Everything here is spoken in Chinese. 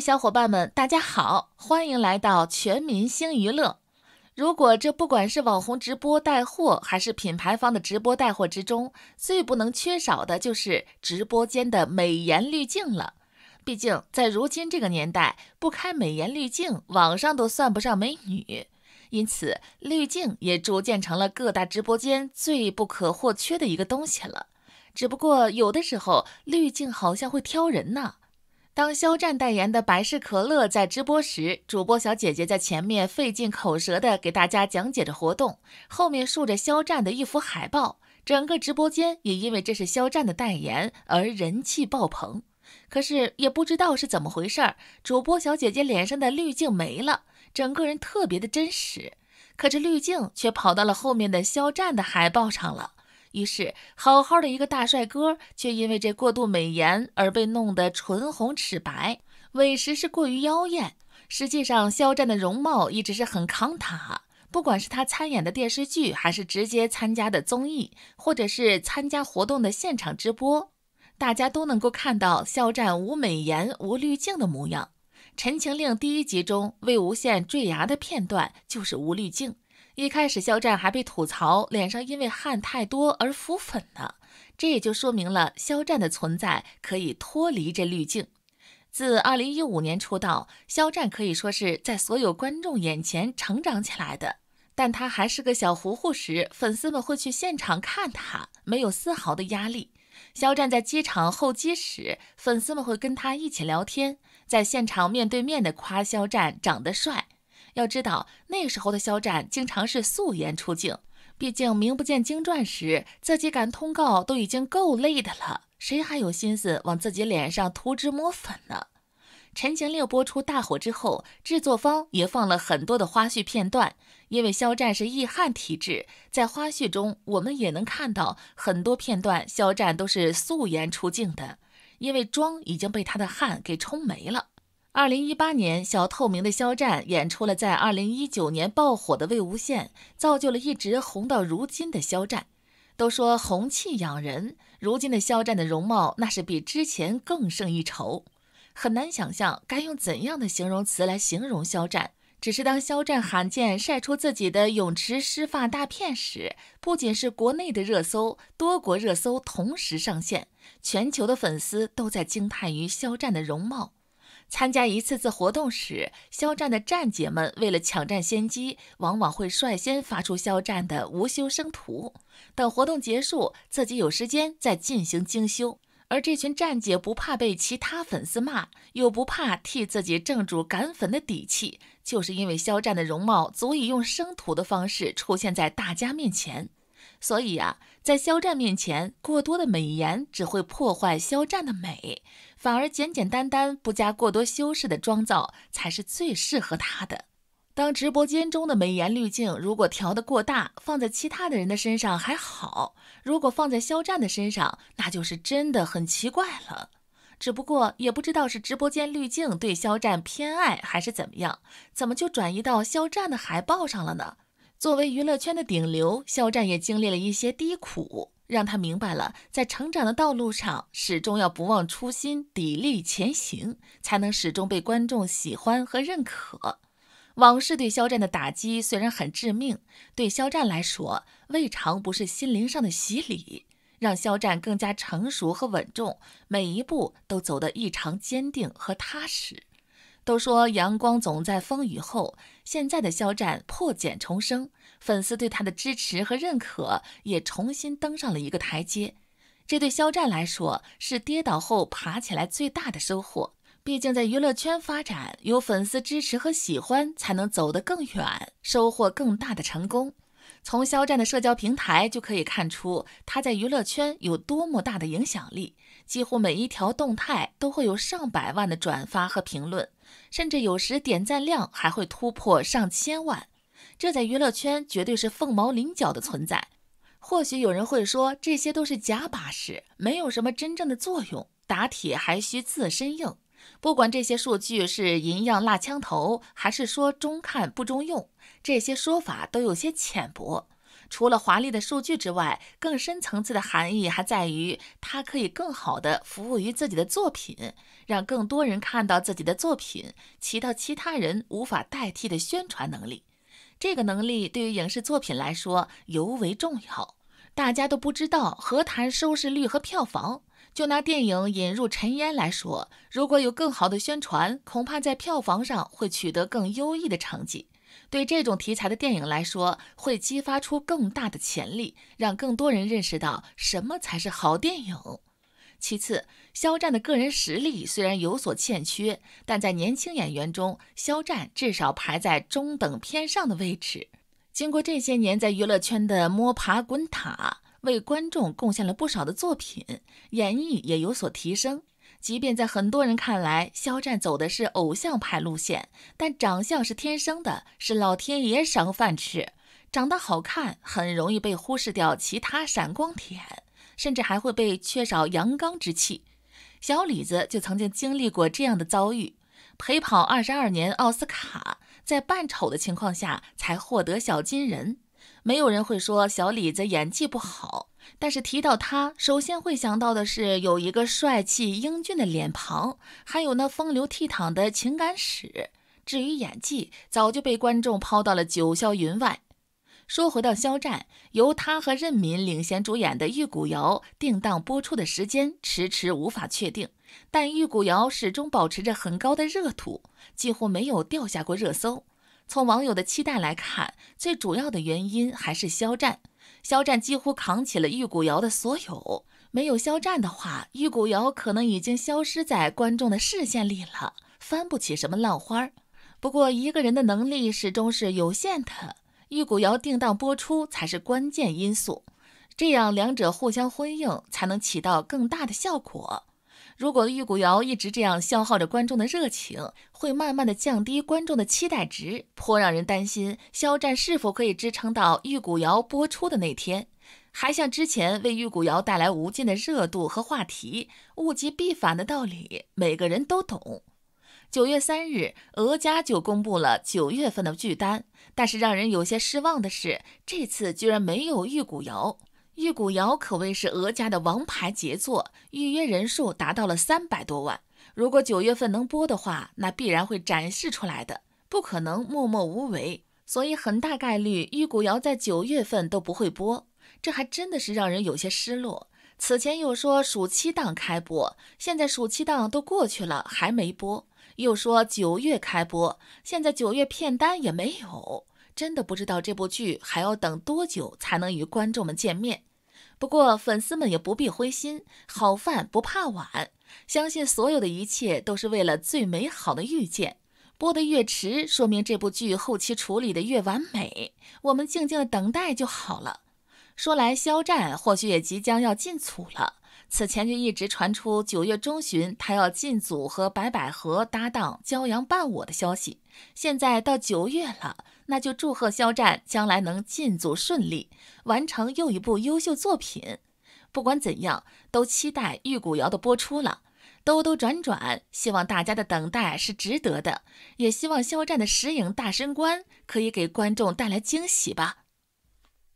小伙伴们，大家好，欢迎来到全民星娱乐。如果这不管是网红直播带货，还是品牌方的直播带货之中，最不能缺少的就是直播间的美颜滤镜了。毕竟在如今这个年代，不开美颜滤镜，网上都算不上美女。因此，滤镜也逐渐成了各大直播间最不可或缺的一个东西了。只不过，有的时候滤镜好像会挑人呢。当肖战代言的百事可乐在直播时，主播小姐姐在前面费尽口舌的给大家讲解着活动，后面竖着肖战的一幅海报，整个直播间也因为这是肖战的代言而人气爆棚。可是也不知道是怎么回事，主播小姐姐脸上的滤镜没了，整个人特别的真实，可这滤镜却跑到了后面的肖战的海报上了。于是，好好的一个大帅哥，却因为这过度美颜而被弄得唇红齿白，委实是过于妖艳。实际上，肖战的容貌一直是很扛打，不管是他参演的电视剧，还是直接参加的综艺，或者是参加活动的现场直播，大家都能够看到肖战无美颜、无滤镜的模样。《陈情令》第一集中，魏无羡坠崖的片段就是无滤镜。一开始，肖战还被吐槽脸上因为汗太多而浮粉呢。这也就说明了肖战的存在可以脱离这滤镜。自二零一五年出道，肖战可以说是在所有观众眼前成长起来的。但他还是个小糊糊时，粉丝们会去现场看他，没有丝毫的压力。肖战在机场候机时，粉丝们会跟他一起聊天，在现场面对面的夸肖战长得帅。要知道那时候的肖战经常是素颜出镜，毕竟名不见经传时自己赶通告都已经够累的了，谁还有心思往自己脸上涂脂抹粉呢？《陈情令》播出大火之后，制作方也放了很多的花絮片段，因为肖战是易汉体质，在花絮中我们也能看到很多片段，肖战都是素颜出镜的，因为妆已经被他的汗给冲没了。二零一八年，小透明的肖战演出了在二零一九年爆火的《魏无羡》，造就了一直红到如今的肖战。都说红气养人，如今的肖战的容貌那是比之前更胜一筹，很难想象该用怎样的形容词来形容肖战。只是当肖战罕见晒出自己的泳池湿发大片时，不仅是国内的热搜，多国热搜同时上线，全球的粉丝都在惊叹于肖战的容貌。参加一次次活动时，肖战的站姐们为了抢占先机，往往会率先发出肖战的无修生图。等活动结束，自己有时间再进行精修。而这群站姐不怕被其他粉丝骂，又不怕替自己正主赶粉的底气，就是因为肖战的容貌足以用生图的方式出现在大家面前。所以呀。在肖战面前，过多的美颜只会破坏肖战的美，反而简简单单不加过多修饰的妆造才是最适合他的。当直播间中的美颜滤镜如果调得过大，放在其他的人的身上还好；如果放在肖战的身上，那就是真的很奇怪了。只不过也不知道是直播间滤镜对肖战偏爱还是怎么样，怎么就转移到肖战的海报上了呢？作为娱乐圈的顶流，肖战也经历了一些低苦，让他明白了在成长的道路上，始终要不忘初心，砥砺前行，才能始终被观众喜欢和认可。往事对肖战的打击虽然很致命，对肖战来说，未尝不是心灵上的洗礼，让肖战更加成熟和稳重，每一步都走得异常坚定和踏实。都说阳光总在风雨后，现在的肖战破茧重生，粉丝对他的支持和认可也重新登上了一个台阶。这对肖战来说是跌倒后爬起来最大的收获。毕竟在娱乐圈发展，有粉丝支持和喜欢才能走得更远，收获更大的成功。从肖战的社交平台就可以看出他在娱乐圈有多么大的影响力，几乎每一条动态都会有上百万的转发和评论。甚至有时点赞量还会突破上千万，这在娱乐圈绝对是凤毛麟角的存在。或许有人会说，这些都是假把式，没有什么真正的作用。打铁还需自身硬，不管这些数据是银样蜡枪头，还是说中看不中用，这些说法都有些浅薄。除了华丽的数据之外，更深层次的含义还在于，它可以更好地服务于自己的作品，让更多人看到自己的作品，起到其他人无法代替的宣传能力。这个能力对于影视作品来说尤为重要。大家都不知道，何谈收视率和票房？就拿电影《引入尘烟》来说，如果有更好的宣传，恐怕在票房上会取得更优异的成绩。对这种题材的电影来说，会激发出更大的潜力，让更多人认识到什么才是好电影。其次，肖战的个人实力虽然有所欠缺，但在年轻演员中，肖战至少排在中等偏上的位置。经过这些年在娱乐圈的摸爬滚打，为观众贡献了不少的作品，演绎也有所提升。即便在很多人看来，肖战走的是偶像派路线，但长相是天生的，是老天爷赏饭吃。长得好看，很容易被忽视掉其他闪光点，甚至还会被缺少阳刚之气。小李子就曾经经历过这样的遭遇，陪跑二十二年奥斯卡，在扮丑的情况下才获得小金人。没有人会说小李子演技不好。但是提到他，首先会想到的是有一个帅气英俊的脸庞，还有那风流倜傥的情感史。至于演技，早就被观众抛到了九霄云外。说回到肖战，由他和任敏领衔主演的《玉骨遥》定档播出的时间迟迟无法确定，但《玉骨遥》始终保持着很高的热度，几乎没有掉下过热搜。从网友的期待来看，最主要的原因还是肖战。肖战几乎扛起了《玉骨遥》的所有，没有肖战的话，《玉骨遥》可能已经消失在观众的视线里了，翻不起什么浪花儿。不过，一个人的能力始终是有限的，《玉骨遥》定档播出才是关键因素，这样两者互相辉映，才能起到更大的效果。如果《玉骨遥》一直这样消耗着观众的热情，会慢慢的降低观众的期待值，颇让人担心肖战是否可以支撑到《玉骨遥》播出的那天。还像之前为《玉骨遥》带来无尽的热度和话题，物极必反的道理，每个人都懂。九月三日，鹅家就公布了九月份的剧单，但是让人有些失望的是，这次居然没有《玉骨遥》。《玉骨遥》可谓是俄家的王牌杰作，预约人数达到了三百多万。如果九月份能播的话，那必然会展示出来的，不可能默默无为。所以很大概率《玉骨遥》在九月份都不会播，这还真的是让人有些失落。此前又说暑期档开播，现在暑期档都过去了还没播，又说九月开播，现在九月片单也没有，真的不知道这部剧还要等多久才能与观众们见面。不过粉丝们也不必灰心，好饭不怕晚，相信所有的一切都是为了最美好的遇见。播得越迟，说明这部剧后期处理的越完美，我们静静的等待就好了。说来，肖战或许也即将要进组了，此前就一直传出九月中旬他要进组和白百合搭档《骄阳伴我》的消息，现在到九月了。那就祝贺肖战将来能进组顺利，完成又一部优秀作品。不管怎样，都期待《玉骨遥》的播出了。兜兜转转，希望大家的等待是值得的，也希望肖战的石影大升官可以给观众带来惊喜吧。